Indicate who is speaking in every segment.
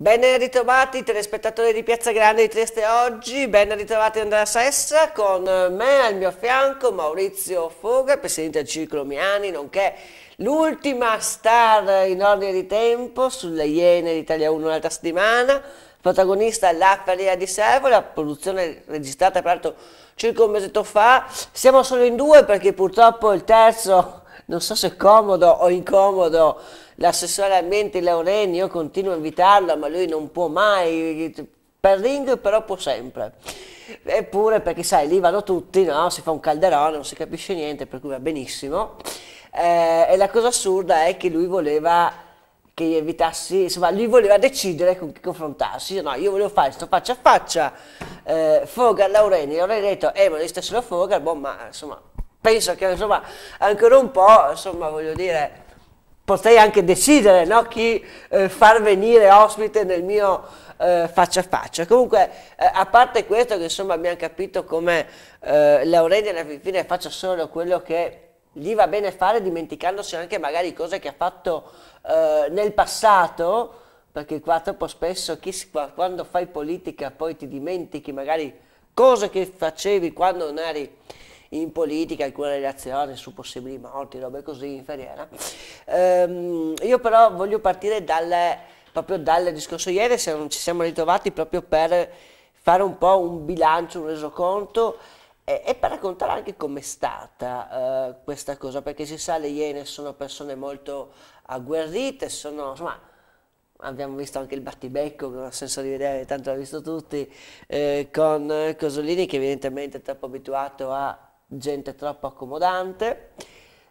Speaker 1: Ben ritrovati telespettatori di Piazza Grande di Trieste oggi, ben ritrovati Andrea Sessa, con me al mio fianco Maurizio Foga, presidente del Circolo Miani, nonché l'ultima star in ordine di tempo sulle Iene d'Italia 1 l'altra settimana, protagonista La Feria di Servo, la produzione registrata peraltro circa un mesetto fa. Siamo solo in due perché purtroppo il terzo, non so se comodo o incomodo, l'assessore ambiente Laureni, io continuo a invitarla, ma lui non può mai, per ring però può sempre. Eppure, perché sai, lì vanno tutti, no? si fa un calderone, non si capisce niente, per cui va benissimo. Eh, e la cosa assurda è che lui voleva che evitassi, insomma, lui voleva decidere con chi confrontarsi, no, io volevo fare questo faccia a faccia, eh, Fogar, Laureni, Laureni ha detto, eh, ma devi solo Fogar, boh, ma insomma, penso che insomma, ancora un po', insomma, voglio dire, potrei anche decidere no, chi eh, far venire ospite nel mio eh, faccia a faccia. Comunque, eh, a parte questo, che insomma abbiamo capito come eh, Laurenti alla fine faccia solo quello che gli va bene fare, dimenticandosi anche magari cose che ha fatto eh, nel passato, perché qua troppo spesso chi, quando fai politica poi ti dimentichi magari cose che facevi quando non eri in politica, alcune relazioni su possibili morti, robe così, inferiera. Ehm, io però voglio partire dal, proprio dal discorso ieri, se non ci siamo ritrovati proprio per fare un po' un bilancio, un resoconto e, e per raccontare anche com'è stata eh, questa cosa, perché si sa le Iene sono persone molto agguerrite, sono insomma abbiamo visto anche il battibecco, non ha senso di vedere, tanto l'ha visto tutti, eh, con Cosolini che evidentemente è troppo abituato a gente troppo accomodante.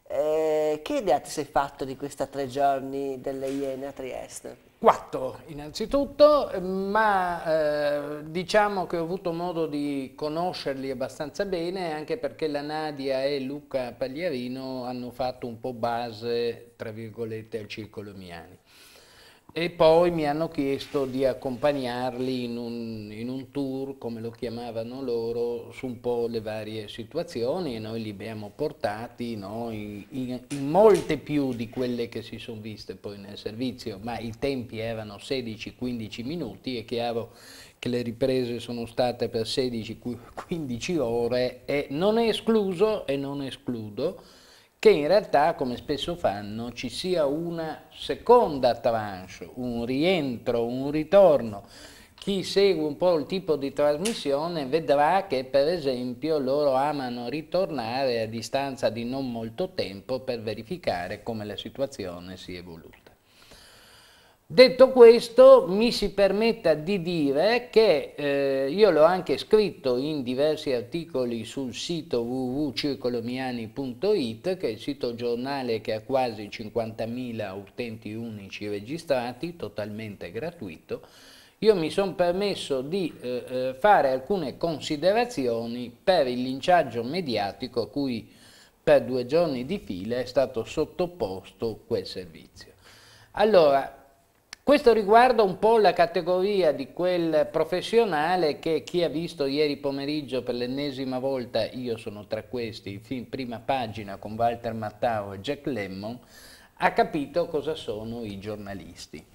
Speaker 1: Eh, che idea ti sei fatto di questi tre giorni delle Iene a Trieste?
Speaker 2: Quattro innanzitutto, ma eh, diciamo che ho avuto modo di conoscerli abbastanza bene anche perché la Nadia e Luca Pagliarino hanno fatto un po' base, tra virgolette, al Circolo Miani. E poi mi hanno chiesto di accompagnarli in un, in un, tour, come lo chiamavano loro, su un po' le varie situazioni e noi li abbiamo portati no, in, in, in, molte più di quelle che si sono viste poi nel servizio, ma i tempi erano 16-15 minuti, è chiaro che le riprese sono state per 16-15 ore e non è escluso e non escludo che in realtà, come spesso fanno, ci sia una seconda tranche, un rientro, un ritorno. Chi segue un po' il tipo di trasmissione vedrà che per esempio loro amano ritornare a distanza di non molto tempo per verificare come la situazione si è evoluta. Detto questo, mi si permetta di dire che eh, io l'ho anche scritto in diversi articoli sul sito www.circolomiani.it, che è il sito giornale che ha quasi 50.000 utenti unici registrati, totalmente gratuito. Io mi sono permesso di eh, eh, fare alcune considerazioni per il linciaggio mediatico a cui per due giorni di fila è stato sottoposto quel servizio. Allora, questo riguarda un po' la categoria di quel professionale che chi ha visto ieri pomeriggio per l'ennesima volta, io sono tra questi, il Prima Pagina con Walter Mattao e Jack Lemmon, ha capito cosa sono i giornalisti,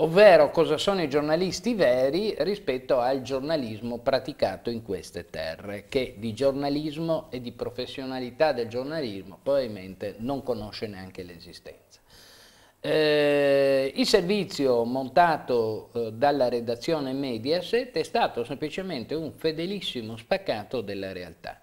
Speaker 2: ovvero cosa sono i giornalisti veri rispetto al giornalismo praticato in queste terre, che di giornalismo e di professionalità del giornalismo probabilmente non conosce neanche l'esistenza. Eh, il servizio montato eh, dalla redazione Mediaset è stato semplicemente un fedelissimo spaccato della realtà.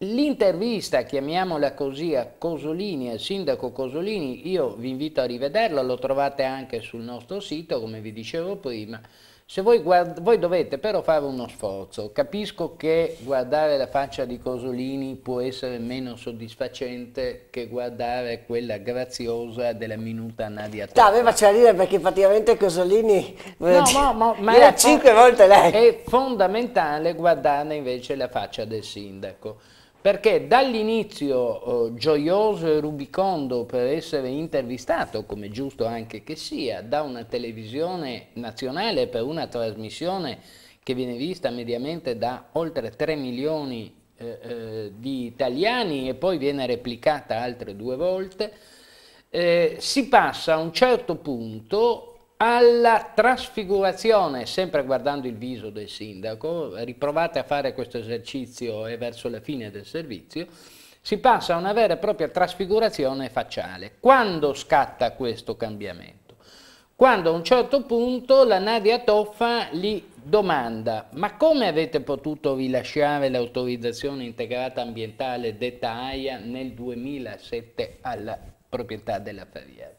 Speaker 2: L'intervista, chiamiamola così, a Cosolini, al sindaco Cosolini, io vi invito a rivederla, lo trovate anche sul nostro sito, come vi dicevo prima, se voi, guard- voi dovete però fare uno sforzo, capisco che guardare la faccia di Cosolini può essere meno soddisfacente che guardare quella graziosa della minuta Nadia cioè, Toppa. Aveva c'è dire perché praticamente Cosolini no, no, ma, ma era cinque volte lei. È fondamentale guardarne invece la faccia del sindaco perché dall'inizio eh, gioioso e rubicondo per essere intervistato, come giusto anche che sia, da una televisione nazionale per una trasmissione che viene vista mediamente da oltre 3 milioni eh, eh, di italiani e poi viene replicata altre due volte, eh, si passa a un certo punto alla trasfigurazione, sempre guardando il viso del sindaco, riprovate a fare questo esercizio e verso la fine del servizio, si passa a una vera e propria trasfigurazione facciale. Quando scatta questo cambiamento? Quando a un certo punto la Nadia Toffa gli domanda ma come avete potuto rilasciare l'autorizzazione integrata ambientale detta AIA nel 2007 alla proprietà della Ferriera?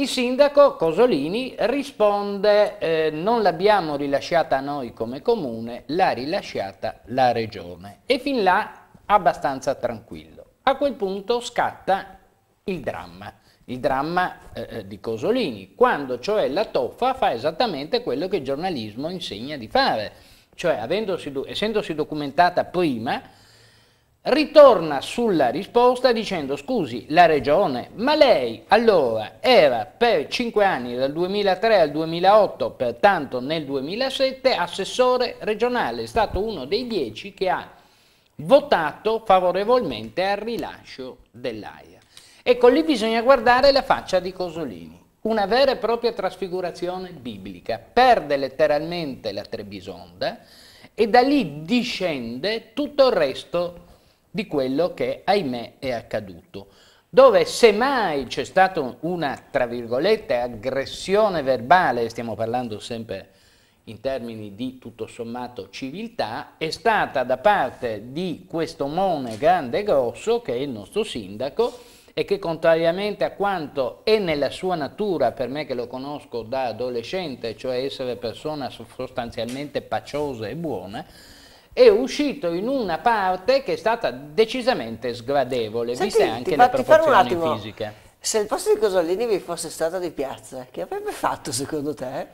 Speaker 2: Il sindaco Cosolini risponde eh, non l'abbiamo rilasciata noi come comune, l'ha rilasciata la regione e fin là abbastanza tranquillo. A quel punto scatta il dramma, il dramma eh, eh di Cosolini, quando cioè la toffa fa esattamente quello che il giornalismo insegna di fare, cioè essendosi documentata prima ritorna sulla risposta dicendo scusi la regione ma lei allora era per 5 anni dal 2003 al 2008 pertanto nel 2007 assessore regionale è stato uno dei 10 che ha votato favorevolmente al rilascio dell'AIA ecco lì bisogna guardare la faccia di Cosolini una vera e propria trasfigurazione biblica perde letteralmente la Trebisonda e da lì discende tutto il resto di quello che ahimè è accaduto, dove semmai c'è stata una, tra virgolette, aggressione verbale, stiamo parlando sempre in termini di tutto sommato civiltà, è stata da parte di questo mone grande e grosso, che è il nostro sindaco, e che contrariamente a quanto è nella sua natura, per me che lo conosco da adolescente, cioè essere persona sostanzialmente paciosa e buona, è uscito in una parte che è stata decisamente sgradevole, Senti, viste anche le proporzioni fisiche. Se il posto di Cosolini vi fosse
Speaker 1: stato di piazza, che avrebbe fatto secondo te?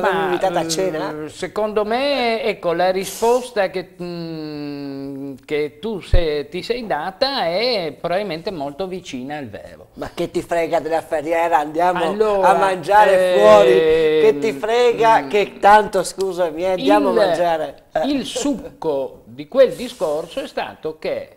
Speaker 1: l'avevano invitata a mm, cena?
Speaker 2: Secondo me, ecco, la risposta che, mh, mm, che tu se, ti sei data è probabilmente molto vicina al vero. Ma che ti frega della ferriera, andiamo allora, a mangiare eh, fuori, ehm, che ti frega, mh, mm. che tanto scusami, eh, andiamo il, a mangiare. Eh. Il succo di quel discorso è stato che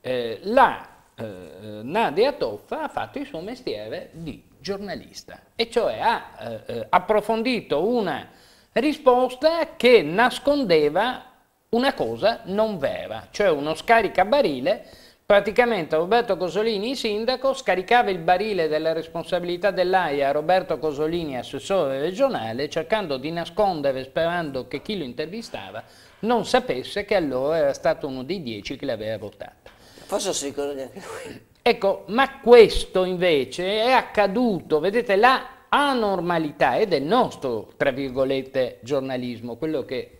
Speaker 2: eh, la eh, Nadia Toffa ha fatto il suo mestiere di giornalista, e cioè ha eh, eh, approfondito una risposta che nascondeva una cosa non vera, cioè uno scaricabarile, praticamente Roberto Cosolini sindaco scaricava il barile della responsabilità dell'AIA a Roberto Cosolini assessore regionale cercando di nascondere sperando che chi lo intervistava non sapesse che allora era stato uno dei dieci che l'aveva votato.
Speaker 1: Forse si ricorda anche
Speaker 2: lui? Ecco, ma questo invece è accaduto, vedete la anormalità ed è il nostro, tra virgolette, giornalismo, quello che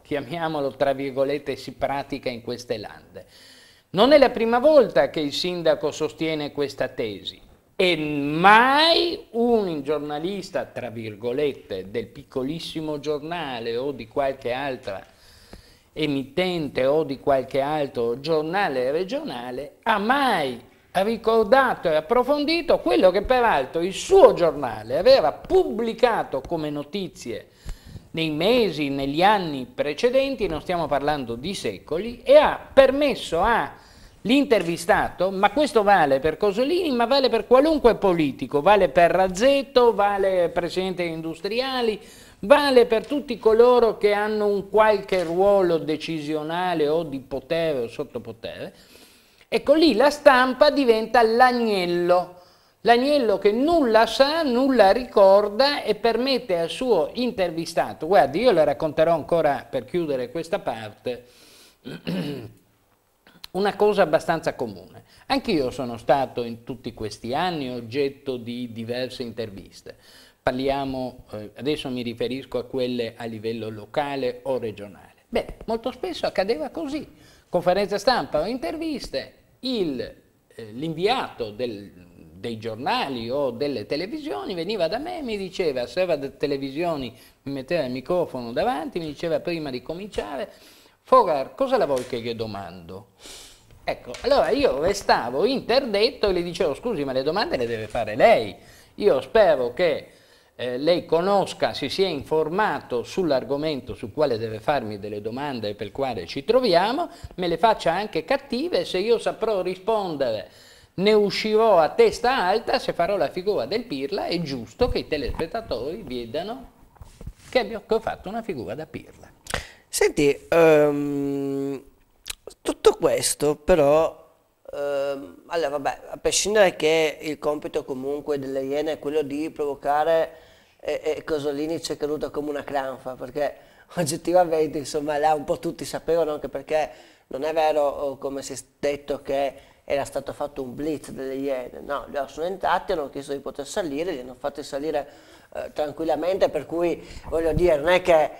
Speaker 2: chiamiamolo, tra virgolette, si pratica in queste lande. Non è la prima volta che il sindaco sostiene questa tesi e mai un giornalista, tra virgolette, del piccolissimo giornale o di qualche altra emittente o di qualche altro giornale regionale ha mai ricordato e approfondito quello che peraltro il suo giornale aveva pubblicato come notizie nei mesi, negli anni precedenti, non stiamo parlando di secoli, e ha permesso all'intervistato, ma questo vale per Cosolini, ma vale per qualunque politico, vale per Razzetto, vale per Presidente degli Industriali, vale per tutti coloro che hanno un qualche ruolo decisionale o di potere o sottopotere, Ecco lì la stampa diventa l'agnello, l'agnello che nulla sa, nulla ricorda e permette al suo intervistato, guardi io le racconterò ancora per chiudere questa parte, una cosa abbastanza comune. Anch'io sono stato in tutti questi anni oggetto di diverse interviste. Parliamo, eh, adesso mi riferisco a quelle a livello locale o regionale. Beh, molto spesso accadeva così conferenze stampa o interviste, eh, l'inviato eh, dei giornali o delle televisioni veniva da me e mi diceva, se delle televisioni, mi metteva il microfono davanti, mi diceva prima di cominciare, Fogar, cosa la vuoi che io domando? Ecco, allora io restavo interdetto e le dicevo, scusi, ma le domande le deve fare lei. Io spero che eh, lei conosca, si sia informato sull'argomento sul quale deve farmi delle domande e per quale ci troviamo, me le faccia anche cattive, se io saprò rispondere ne uscirò a testa alta, se farò la figura del pirla è giusto che i telespettatori vedano che, mio, che ho fatto una figura da pirla.
Speaker 1: Senti, um, tutto questo però
Speaker 2: ehm,
Speaker 1: allora, vabbè, a prescindere che il compito comunque delle Iene è quello di provocare e, e Cosolini ci è caduto come una cranfa perché oggettivamente insomma là un po' tutti sapevano anche perché non è vero come si è detto che era stato fatto un blitz delle Iene, no, li sono entrati, hanno chiesto di poter salire, li hanno fatti salire eh, tranquillamente, per cui voglio dire, non è che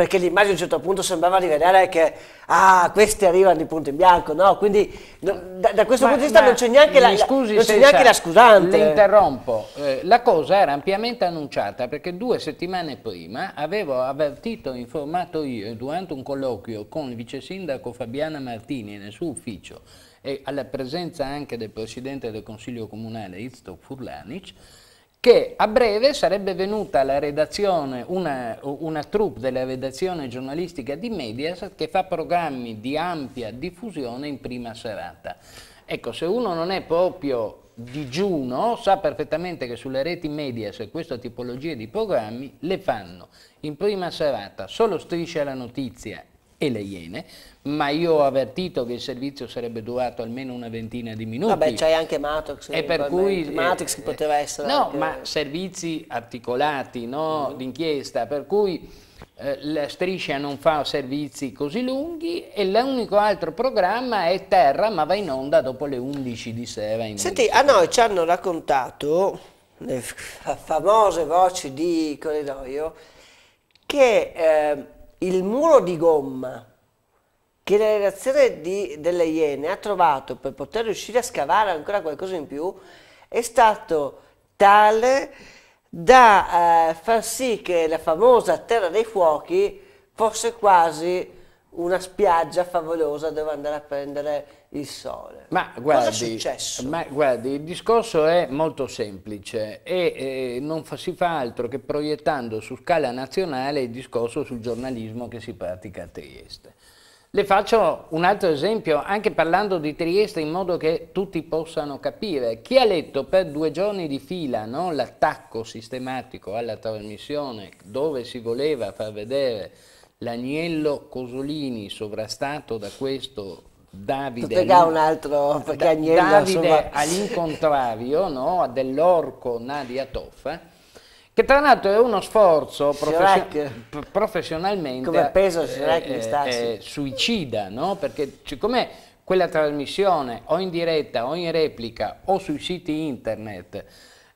Speaker 1: perché l'immagine a un certo punto sembrava di vedere che ah, questi arrivano di punto in bianco, no? Quindi da, da questo ma, punto di vista non c'è neanche, la, scusi, non c'è neanche la scusante.
Speaker 2: L'interrompo, eh, la cosa era ampiamente annunciata perché due settimane prima avevo avvertito, informato io durante un colloquio con il vice sindaco Fabiana Martini nel suo ufficio e alla presenza anche del presidente del consiglio comunale Iztok Furlanic che a breve sarebbe venuta la redazione, una, una troupe della redazione giornalistica di Medias che fa programmi di ampia diffusione in prima serata. Ecco, se uno non è proprio digiuno sa perfettamente che sulle reti Medias se questa tipologia di programmi le fanno in prima serata solo strisce la Notizia e le Iene ma io ho avvertito che il servizio sarebbe durato almeno una ventina di minuti. Vabbè, c'hai anche Matox, e per cui, eh, Matox che eh, poteva essere... No, anche... ma servizi articolati, no, mm. d'inchiesta, per cui eh, la striscia non fa servizi così lunghi e l'unico altro programma è Terra, ma va in onda dopo le 11 di sera. Senti, a ah,
Speaker 1: noi ci hanno raccontato, le famose voci di Corridoio, che eh, il muro di gomma che la redazione di, delle Iene ha trovato per poter riuscire a scavare ancora qualcosa in più è stato tale da eh, far sì che la famosa Terra dei Fuochi fosse quasi una spiaggia favolosa dove andare a prendere il sole.
Speaker 2: Ma guardi, ma guardi il discorso è molto semplice e eh, non fa, si fa altro che proiettando su scala nazionale il discorso sul giornalismo che si pratica a Trieste. Le faccio un altro esempio, anche parlando di Trieste, in modo che tutti possano capire. Chi ha letto per due giorni di fila no, l'attacco sistematico alla trasmissione, dove si voleva far vedere l'agnello Cosolini sovrastato da questo Davide,
Speaker 1: altro, da, Davide all'incontrario
Speaker 2: no, dell'orco Nadia Toffa, che tra l'altro è uno sforzo profession professionalmente come peso eh, Shrek eh, eh, suicida, no? Perché siccome quella trasmissione o in diretta o in replica o sui siti internet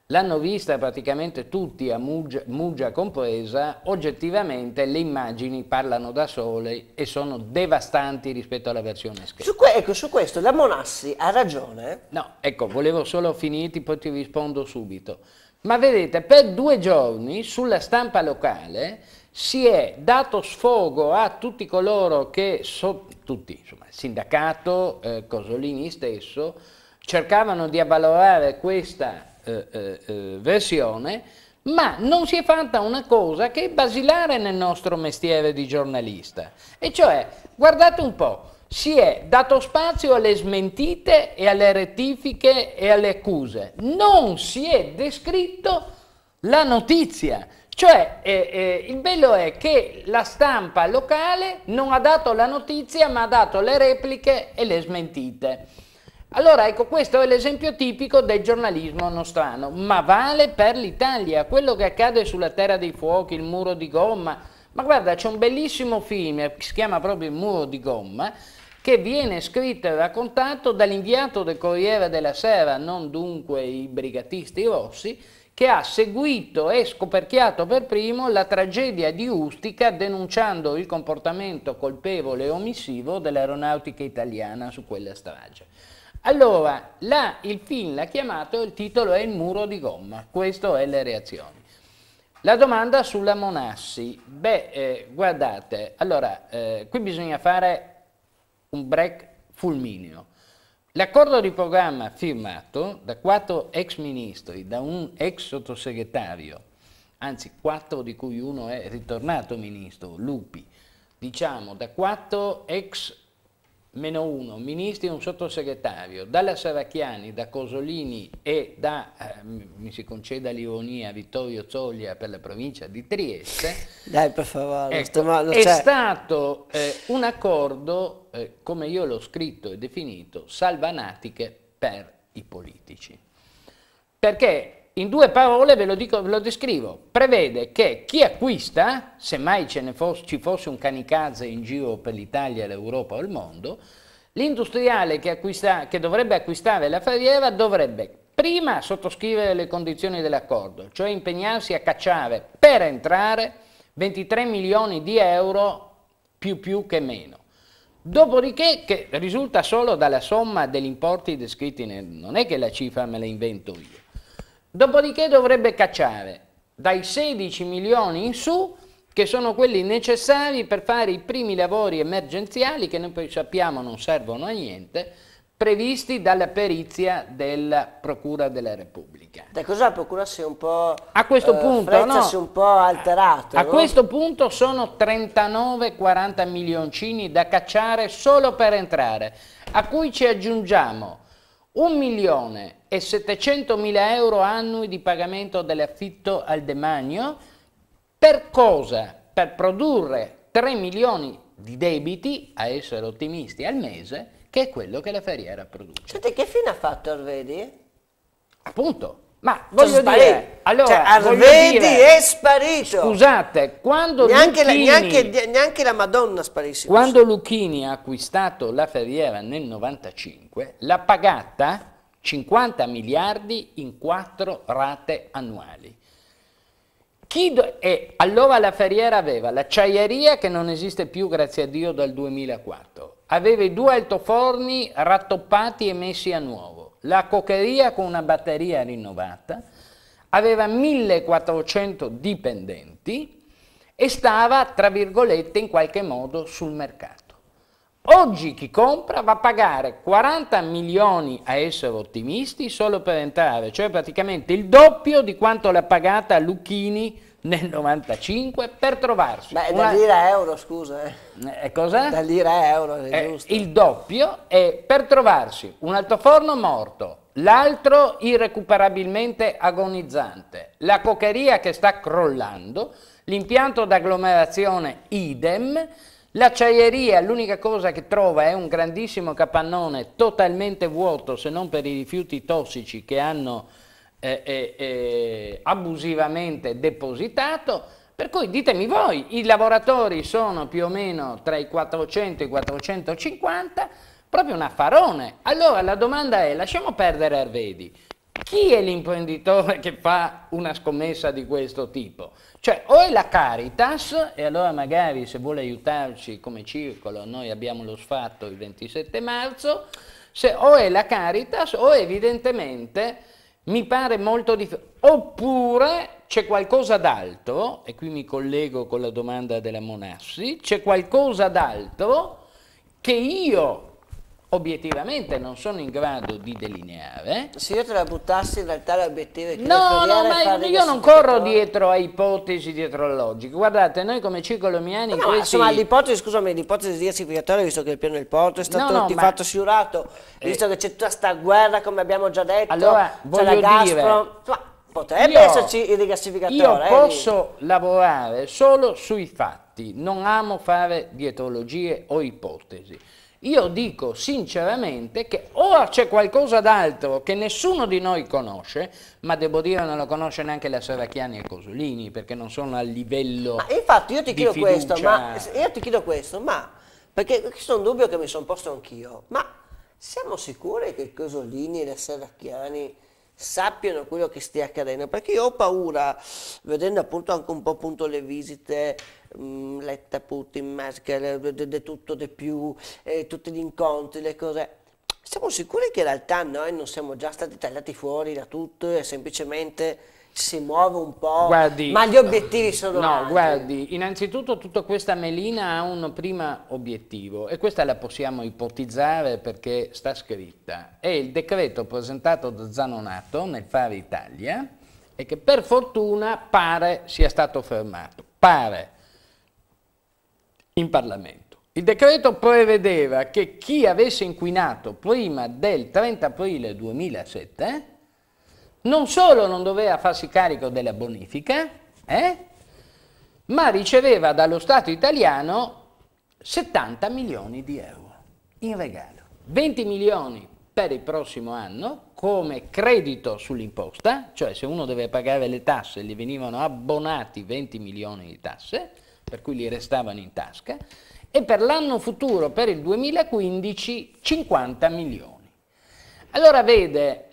Speaker 2: l'hanno vista praticamente tutti, a Muggia, Muggia compresa, oggettivamente le immagini parlano da sole e sono devastanti rispetto alla versione scritta. Su ecco, su questo la Monassi ha ragione. No, ecco, volevo solo finirti, poi ti rispondo subito. Ma vedete, per due giorni sulla stampa locale si è dato sfogo a tutti coloro che, so, tutti, insomma, il sindacato, eh, Cosolini stesso, cercavano di avvalorare questa eh, eh, eh versione, ma non si è fatta una cosa che è basilare nel nostro mestiere di giornalista. E cioè, guardate un po', si è dato spazio alle smentite e alle rettifiche e alle accuse. Non si è descritto la notizia. Cioè, eh, eh, il bello è che la stampa locale non ha dato la notizia, ma ha dato le repliche e le smentite. Allora, ecco, questo è l'esempio tipico del giornalismo nostrano, ma vale per l'Italia, quello che accade sulla Terra dei Fuochi, il muro di gomma. Ma guarda, c'è un bellissimo film, eh, si chiama proprio Il muro di gomma, che viene scritto e raccontato dall'inviato del Corriere della Sera, non dunque i brigatisti rossi, che ha seguito e scoperchiato per primo la tragedia di Ustica denunciando il comportamento colpevole e omissivo dell'aeronautica italiana su quella strage. Allora, là il film l'ha chiamato, il titolo è Il muro di gomma, questo è le reazioni. La domanda sulla Monassi, beh, eh, guardate, allora, eh, qui bisogna fare un break fulmineo. L'accordo di programma firmato da quattro ex ministri, da un ex sottosegretario, anzi quattro di cui uno è ritornato ministro, Lupi, diciamo da quattro ex meno uno, ministri e un sottosegretario, dalla Saracchiani, da Cosolini e da, eh, mi si conceda l'ironia, Vittorio Zoglia per la provincia di Trieste,
Speaker 1: Dai, per favore, ecco, mal, è cioè-
Speaker 2: stato eh, un accordo, eh, come io l'ho scritto e definito, salvanatiche per i politici. Perché in due parole ve lo, dico, ve lo, descrivo, prevede che chi acquista, semmai fosse, ci fosse un kamikaze in giro per l'Italia, l'Europa o il mondo, l'industriale che, che dovrebbe acquistare la fariera dovrebbe prima sottoscrivere le condizioni dell'accordo, cioè impegnarsi a cacciare per entrare 23 milioni di euro più più che meno. Dopodiché, che risulta solo dalla somma degli importi descritti, nel, non è che la cifra me la invento io, Dopodiché dovrebbe cacciare dai 16 milioni in su, che sono quelli necessari per fare i primi lavori emergenziali, che noi sappiamo non servono a niente, previsti dalla perizia della Procura della Repubblica. Da cosa la Procura si è un po'... A questo eh, punto, no, si è un po' alterato. A, no? questo punto sono 39-40 milioncini da cacciare solo per entrare, a cui ci aggiungiamo 1 milione e 700 mila euro annui di pagamento dell'affitto al demanio per cosa? Per produrre 3 milioni di debiti, a essere ottimisti, al mese, che è quello che la Ferriera produce. Senti,
Speaker 1: che fine ha fatto Arvedi?
Speaker 2: Appunto, ma cioè, voglio cioè, dire, allora, cioè, Arvedi dire, è sparito. Scusate, quando neanche, Lucchini, la, neanche,
Speaker 1: neanche la Madonna sparisse. Quando
Speaker 2: così. Lucchini ha acquistato la Ferriera nel 95, l'ha pagata 50 miliardi in quattro rate annuali. Do, e allora la Ferriera aveva l'acciaieria che non esiste più grazie a Dio dal 2004, aveva i due altoforni rattoppati e messi a nuovo la coccheria con una batteria rinnovata aveva 1400 dipendenti e stava, tra virgolette, in qualche modo sul mercato. Oggi chi compra va a pagare 40 milioni a essere ottimisti solo per entrare, cioè praticamente il doppio di quanto l'ha pagata Lucchini nel 95 per trovarsi. Beh, una... da lira
Speaker 1: a euro, scusa. Eh,
Speaker 2: eh cosa? Da lira a euro, è eh, giusto. Il doppio è per trovarsi un altoforno morto, l'altro irrecuperabilmente agonizzante, la cocheria che sta crollando, l'impianto d'agglomerazione idem, l'acciaieria, l'unica cosa che trova è un grandissimo capannone totalmente vuoto se non per i rifiuti tossici che hanno eh, eh, eh, abusivamente depositato, per cui ditemi voi, i lavoratori sono più o meno tra i 400 e i 450, proprio un affarone. Allora la domanda è, lasciamo perdere Arvedi, chi è l'imprenditore che fa una scommessa di questo tipo? Cioè o è la Caritas, e allora magari se vuole aiutarci come circolo, noi abbiamo lo sfatto il 27 marzo, se, o è la Caritas o evidentemente mi pare molto difficile. Oppure c'è qualcosa d'altro, e qui mi collego con la domanda della Monassi, c'è qualcosa d'altro che io obiettivamente non sono in grado di delineare. Se io te la buttassi in realtà l'obiettivo è che No, no, ma io non corro dietro a ipotesi dietrologiche. Guardate, noi come ciclomiani no, questi... insomma, l'ipotesi, scusami, l'ipotesi
Speaker 1: di dietrologica, visto che il piano del porto è stato no, no, fatto ma... sciurato, eh. visto eh... che c'è tutta questa guerra, come abbiamo già detto, allora, c'è la Gazprom... Dire... Potrebbe io, esserci il rigassificatore. Io eh, posso
Speaker 2: eh, lavorare solo sui fatti, non amo fare dietologie o ipotesi. Io dico sinceramente che ora c'è qualcosa d'altro che nessuno di noi conosce, ma devo dire non lo conosce neanche la Serracchiani e Cosolini perché non sono al livello. Ma infatti io ti chiedo questo, ma
Speaker 1: io ti chiedo questo, ma perché questo è un dubbio che mi sono posto anch'io, ma siamo sicuri che Cosolini e la Serracchiani sappiano quello che stia accadendo, perché io ho paura, vedendo appunto anche un po' appunto le visite, mh, mm, Letta, Putin, Merkel, di tutto, di più, eh, tutti gli incontri, le cose, siamo sicuri che in realtà noi non siamo già stati tagliati fuori da tutto e semplicemente si muove un po', guardi, ma gli obiettivi sono No, altri. guardi,
Speaker 2: innanzitutto tutta questa melina ha un primo obiettivo e questa la possiamo ipotizzare perché sta scritta. È il decreto presentato da Zanonato nel Fare Italia e che per fortuna pare sia stato fermato, pare, in Parlamento. Il decreto prevedeva che chi avesse inquinato prima del 30 aprile 2007 non solo non doveva farsi carico della bonifica, eh, ma riceveva dallo Stato italiano 70 milioni di euro in regalo, 20 milioni per il prossimo anno come credito sull'imposta, cioè se uno deve pagare le tasse gli venivano abbonati 20 milioni di tasse, per cui li restavano in tasca, e per l'anno futuro, per il 2015, 50 milioni. Allora vede,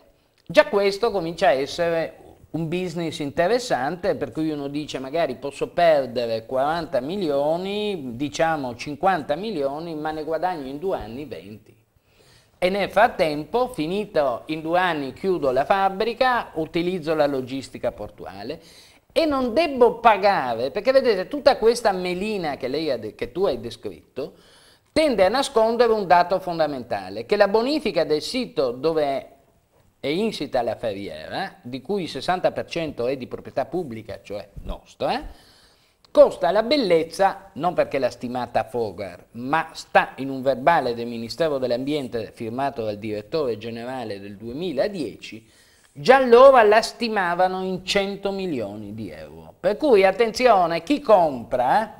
Speaker 2: Già questo comincia a essere un business interessante per cui uno dice magari posso perdere 40 milioni, diciamo 50 milioni, ma ne guadagno in due anni 20. E nel frattempo, finito in due anni, chiudo la fabbrica, utilizzo la logistica portuale e non devo pagare, perché vedete tutta questa melina che, lei ha che tu hai descritto, tende a nascondere un dato fondamentale, che la bonifica del sito dove e insita alla Ferriera, di cui il 60% è di proprietà pubblica, cioè nostra, eh, costa la bellezza, non perché l'ha stimata Fogar, ma sta in un verbale del Ministero dell'Ambiente firmato dal direttore generale del 2010, già allora la stimavano in 100 milioni di euro. Per cui attenzione, chi compra eh,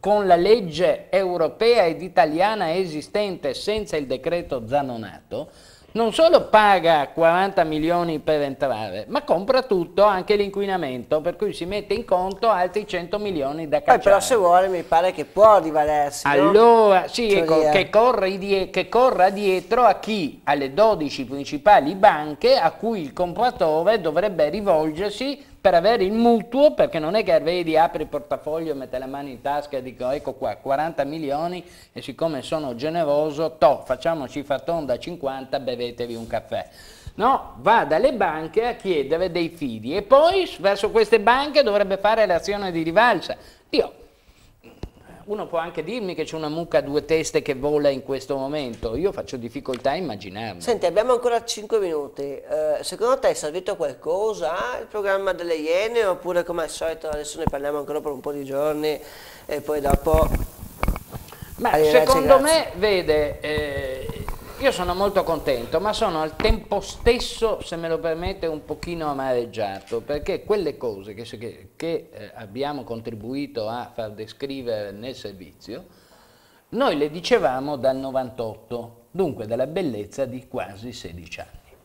Speaker 2: con la legge europea ed italiana esistente senza il decreto Zanonato, non solo paga 40 milioni per entrare, ma compra tutto, anche l'inquinamento, per cui si mette in conto altri 100 milioni da cacciare. Poi però se vuole mi pare che può rivalersi. Allora, no? sì, cioè, ecco, che, corra che corra dietro a chi? Alle 12 principali banche a cui il compratore dovrebbe rivolgersi per avere il mutuo, perché non è che vedi, apri il portafoglio, mette la mano in tasca e dico ecco qua 40 milioni e siccome sono generoso, to, facciamoci fatonda 50, bevetevi un caffè. No, va dalle banche a chiedere dei fidi e poi verso queste banche dovrebbe fare l'azione di rivalsa. Io uno può anche dirmi che c'è una mucca a due teste che vola in questo momento, io faccio difficoltà a immaginarmi. Senti, abbiamo ancora 5
Speaker 1: minuti, eh, secondo te è servito qualcosa il programma delle Iene oppure come al solito adesso ne parliamo ancora per un po' di giorni e poi dopo...
Speaker 2: Ma secondo me, vede, eh, io sono molto contento, ma sono al tempo stesso, se me lo permette, un pochino amareggiato, perché quelle cose che, che, che eh, abbiamo contribuito a far descrivere nel servizio, noi le dicevamo dal 98, dunque dalla bellezza di quasi 16 anni.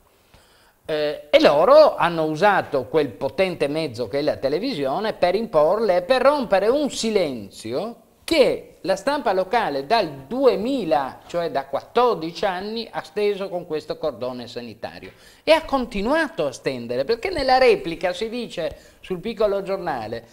Speaker 2: Eh, e loro hanno usato quel potente mezzo che è la televisione per imporle, per rompere un silenzio che la stampa locale dal 2000, cioè da 14 anni, ha steso con questo cordone sanitario e ha continuato a stendere, perché nella replica si dice sul piccolo giornale,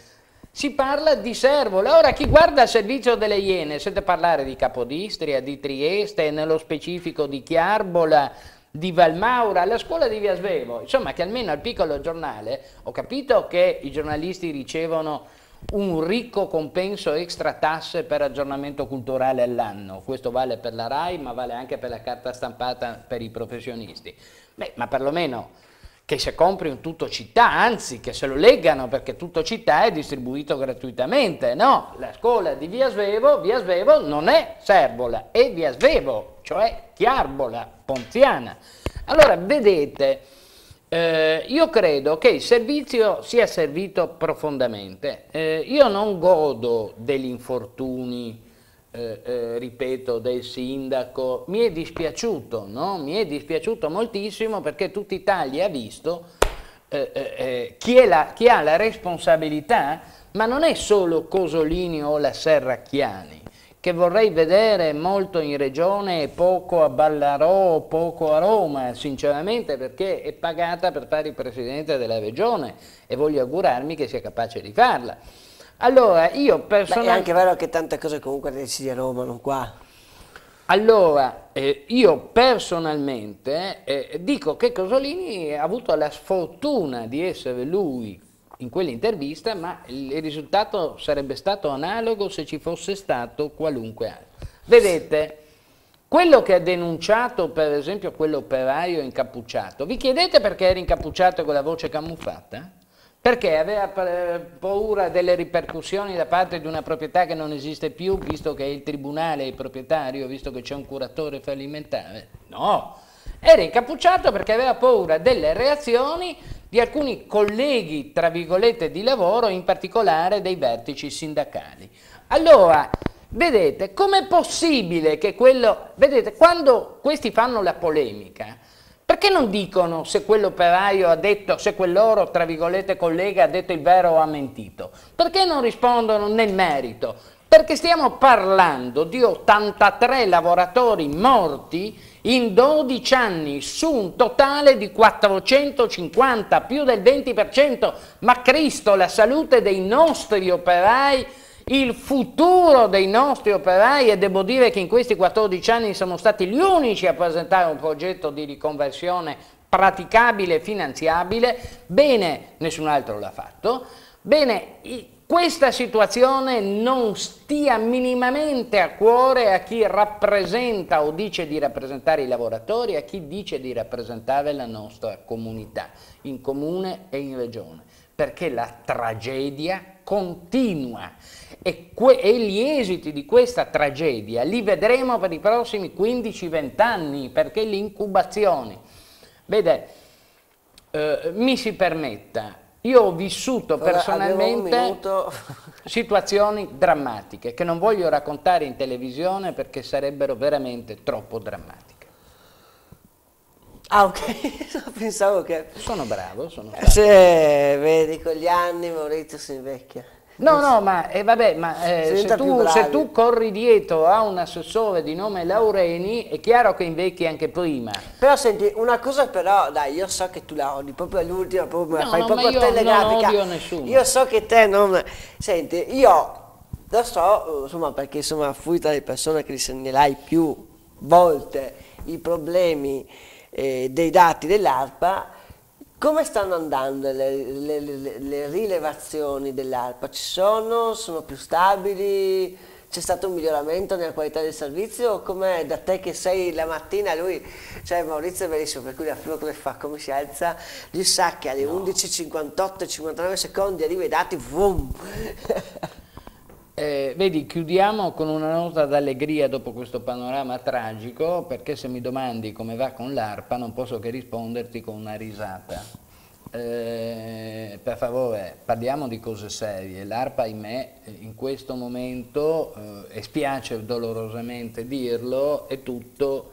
Speaker 2: si parla di servole. Ora chi guarda il servizio delle Iene, sente parlare di Capodistria, di Trieste, nello specifico di Chiarbola, di Valmaura, alla scuola di Viasvevo, insomma che almeno al piccolo giornale ho capito che i giornalisti ricevono un ricco compenso extra tasse per aggiornamento culturale all'anno, questo vale per la RAI ma vale anche per la carta stampata per i professionisti, Beh, ma perlomeno che se compri un tutto città, anzi che se lo leggano perché tutto città è distribuito gratuitamente, no, la scuola di Via Svevo, Via Svevo non è Servola, è Via Svevo, cioè Chiarbola, Ponziana. Allora vedete eh, io credo che il servizio sia servito profondamente. Eh, io non godo degli infortuni, eh, eh ripeto, del sindaco. Mi è dispiaciuto, no? Mi è dispiaciuto moltissimo perché tutta Italia ha visto eh, eh, chi, la, chi ha la responsabilità, ma non è solo Cosolini o la Serracchiani che vorrei vedere molto in regione e poco a Ballarò, poco a Roma, sinceramente perché è pagata per fare il presidente della regione e voglio augurarmi che sia capace di farla. Allora,
Speaker 1: io personalmente... è anche vero che tante cose comunque decidi a Roma, non qua.
Speaker 2: Allora, eh, io personalmente eh, dico che Cosolini ha avuto la sfortuna di essere lui in quell'intervista, ma il risultato sarebbe stato analogo se ci fosse stato qualunque altro. Vedete, quello che ha denunciato per esempio quell'operaio incappucciato, vi chiedete perché era incappucciato con la voce camuffata? Perché aveva eh, paura delle ripercussioni da parte di una proprietà che non esiste più, visto che il tribunale è il proprietario, visto che c'è un curatore fallimentare? No, era incappucciato perché aveva paura delle reazioni di alcuni colleghi, tra virgolette, di lavoro, in particolare dei vertici sindacali. Allora, vedete, com'è possibile che quello... Vedete, quando questi fanno la polemica, perché non dicono se quell'operaio ha detto, se quell'oro, tra virgolette, collega ha detto il vero o ha mentito? Perché non rispondono nel merito? Perché stiamo parlando di 83 lavoratori morti in 12 anni su un totale di 450, più del 20%. Ma Cristo, la salute dei nostri operai, il futuro dei nostri operai e devo dire che in questi 14 anni sono stati gli unici a presentare un progetto di riconversione praticabile e finanziabile, bene, nessun altro l'ha fatto, bene, questa situazione non stia minimamente a cuore a chi rappresenta o dice di rappresentare i lavoratori, a chi dice di rappresentare la nostra comunità, in comune e in regione, perché la tragedia continua e, e, gli esiti di questa tragedia li vedremo per i prossimi 15-20 anni, perché l'incubazione. Vede, eh, mi si permetta, io ho vissuto personalmente situazioni drammatiche che non voglio raccontare in televisione perché sarebbero veramente troppo drammatiche.
Speaker 1: Ah ok, pensavo che... Sono bravo, sono eh, bravo. Sì,
Speaker 2: vedi
Speaker 1: con gli anni Maurizio si invecchia.
Speaker 2: No, no, ma, eh, vabbè, ma eh, se, tu, se, tu, corri dietro a un assessore di nome Laureni è chiaro che invecchi anche prima. Però senti, una cosa però,
Speaker 1: dai, io so che tu la odi proprio all'ultima, proprio, no, fai no, proprio io telegrafica. Non odio nessuno. Io so che te non... Senti, io lo so, insomma, perché insomma fui tra le persone che li più volte i problemi eh, dei dati dell'ARPA, come stanno andando le, le, le, le rilevazioni dell'ARPA? Ci sono? Sono più stabili? C'è stato un miglioramento nella qualità del servizio? Com'è da te che sei la mattina? Lui, cioè Maurizio è bellissimo, per cui la prima cosa che fa come si alza, gli sa che alle no. 11.58-59 secondi arriva i dati, boom!
Speaker 2: Eh, vedi, chiudiamo con una nota d'allegria dopo questo panorama tragico, perché se mi domandi come va con l'ARPA non posso che risponderti con una risata. Eh, per favore, parliamo di cose serie. L'ARPA, ahimè, eh, in questo momento, eh, e spiace dolorosamente dirlo, è tutto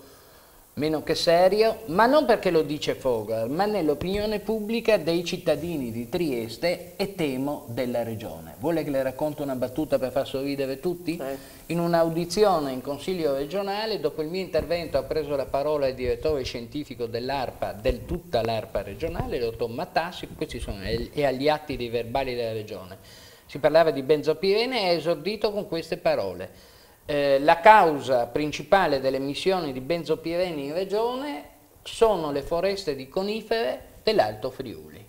Speaker 2: meno che serio, ma non perché lo dice Fogar, ma nell'opinione pubblica dei cittadini di Trieste e temo della regione. Vuole che le racconto una battuta per far sorridere tutti? Eh. In un'audizione in consiglio regionale, dopo il mio intervento ha preso la parola il direttore scientifico dell'ARPA, del tutta l'ARPA regionale, dottor Mattassi, questi sono e agli atti dei verbali della regione. Si parlava di benzopirene e ha esordito con queste parole eh, la causa principale delle emissioni di benzopireni in regione sono le foreste di conifere dell'Alto Friuli.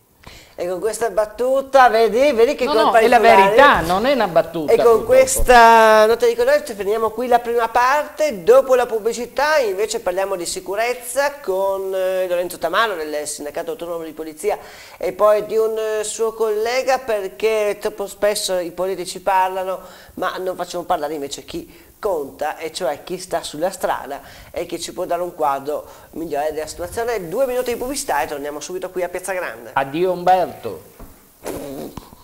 Speaker 1: E con questa battuta, vedi, vedi che no, colpa no, è la verità, non è una
Speaker 2: battuta. E con purtroppo.
Speaker 1: questa nota di colore finiamo qui la prima parte, dopo la pubblicità invece parliamo di sicurezza con eh, Lorenzo Tamaro del Sindacato Autonomo di Polizia e poi di un eh, suo collega perché troppo spesso i politici parlano ma non facciamo parlare invece chi conta, e cioè chi sta sulla strada e che ci può dare un quadro migliore della situazione. Due minuti di pubblicità e torniamo subito qui a Piazza Grande.
Speaker 2: Addio Umberto.